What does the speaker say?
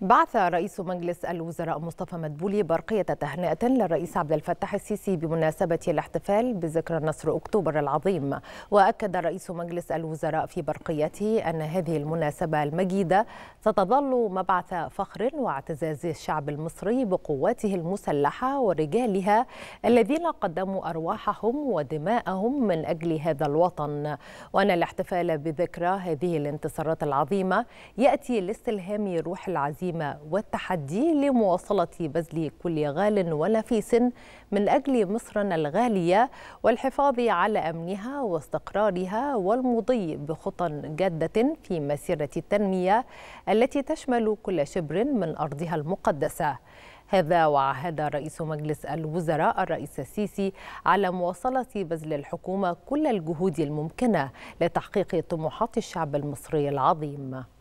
بعث رئيس مجلس الوزراء مصطفى مدبولي برقية تهنئة للرئيس عبد الفتاح السيسي بمناسبة الاحتفال بذكرى نصر أكتوبر العظيم وأكد رئيس مجلس الوزراء في برقيته أن هذه المناسبة المجيدة ستظل مبعث فخر واعتزاز الشعب المصري بقواته المسلحة ورجالها الذين قدموا أرواحهم ودماءهم من أجل هذا الوطن وأن الاحتفال بذكرى هذه الانتصارات العظيمة يأتي لاستلهام روح العزيز التسليم والتحدي لمواصلة بذل كل غال ونفيس من أجل مصرنا الغالية والحفاظ على أمنها واستقرارها والمضي بخطى جادة في مسيرة التنمية التي تشمل كل شبر من أرضها المقدسة هذا وعهد رئيس مجلس الوزراء الرئيس السيسي على مواصلة بذل الحكومة كل الجهود الممكنة لتحقيق طموحات الشعب المصري العظيم